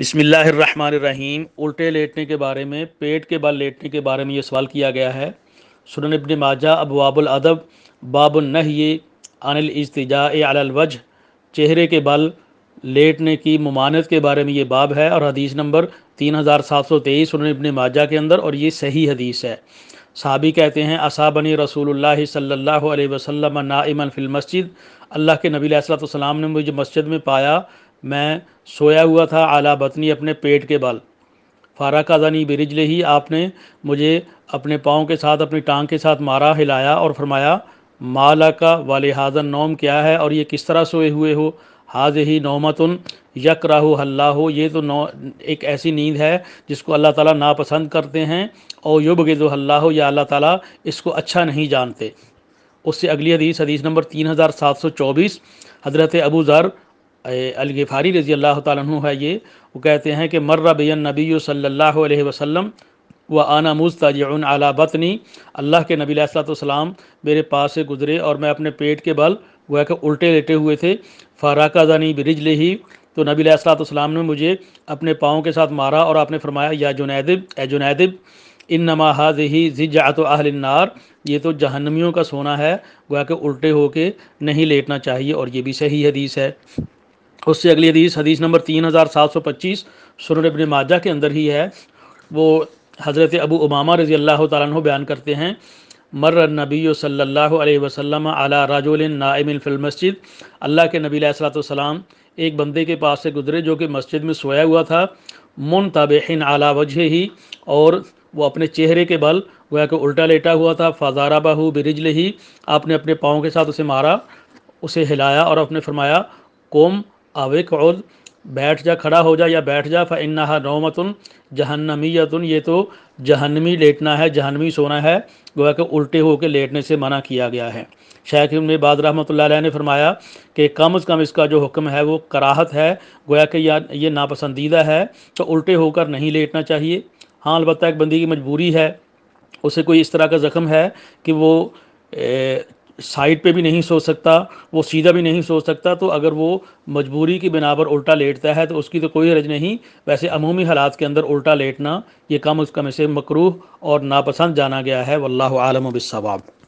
बिसमीम उल्टे लेटने के बारे में पेट के बल लेटने के बारे में ये सवाल किया गया है सुनन इबन माजा अबवाबुल अदब बाब नही अनिल इस्तजा अलवज चेहरे के बल लेटने की ममानत के बारे में ये बाब है और हदीस नंबर तीन हज़ार सात सौ तेईस सुन इबन माजा के अंदर और ये सही हदीस है सहाबी कहते हैं असाबनी रसूल सल्लल्लाहु अलैहि वसल्लम नाइमन फिल मस्जिद अल्लाह के नबी सलाम ने मुझे मस्जिद में पाया मैं सोया हुआ था आला बतनी अपने पेट के बल फारा का जनी बिरिज ले ही आपने मुझे अपने पाँव के साथ अपनी टांग के साथ मारा हिलाया और फरमाया माला का वाले हाजन नौम क्या है और ये किस तरह सोए हुए हो हाज ही नौमतन यक राहु हल्ला हो ये तो नौ एक ऐसी नींद है जिसको अल्लाह ताला नापसंद करते हैं और युब गिजो हल्ला हो या अल्लाह ताला इसको अच्छा नहीं जानते उससे अगली हदीस हदीस नंबर तीन हज़ार सात सौ चौबीस हज़रत अबू ज़र अलगफ़ारी रज़ी अल्लाह तु है ये वो कहते हैं कि मर्रा नबी सल्ला वसम व आना मुस्ताजन आला बतनी अल्लाह के नबी सलाम मेरे पास से गुजरे और मैं अपने पेट के बल वह के उल्टे लेटे हुए थे फ़ाराका जानी ब्रिज ले ही तो नबी सलाम ने मुझे अपने पाँव के साथ मारा और आपने फरमाया या जुनैदब ए जुनैदब इन नमा हाज ही जिजात आहलनार ये तो जहनमियों का सोना है गोया के उल्टे होके नहीं लेटना चाहिए और ये भी सही हदीस है उससे अगली हदीस हदीस नंबर तीन हज़ार सात सौ पच्चीस सुरन अबन माजा के अंदर ही है वो हज़रत अबू उमामा रज़ी अल्लाह तु बयान करते हैं मर्र नबी सल्ला वसलम अला राजोल नाइमिल मस्जिद अल्लाह के नबी सलाम एक बंदे के पास से गुजरे जो कि मस्जिद में सोया हुआ था मुन तबिन अला वजह ही और वो अपने चेहरे के बल गोया को उल्टा लेटा हुआ था फ़ाजारा बाहू बिरिजल ही आपने अपने पाँव के साथ उसे मारा उसे हिलाया और आपने फरमाया कोम अविक और बैठ जा खड़ा हो जा या बैठ जा फ़न्ना नौमतन जहन्नमीयतन ये तो जहन्नमी लेटना है जहन्नमी सोना है गोया के उल्टे होकर लेटने से मना किया गया है शेख इबन बाद रहमत ने फरमाया कि कम अज़ कम इसका जो हुक्म है वो कराहत है गोया कि या ये नापसंदीदा है तो उल्टे होकर नहीं लेटना चाहिए हाँ अलबत् एक बंदी की मजबूरी है उसे कोई इस तरह का ज़ख्म है कि वो साइड पे भी नहीं सो सकता वो सीधा भी नहीं सो सकता तो अगर वो मजबूरी की बिना पर उल्टा लेटता है तो उसकी तो कोई हरज नहीं वैसे अमूमी हालात के अंदर उल्टा लेटना ये कम उसका कम से मकरूह और नापसंद जाना गया है वल्लम बिसवाब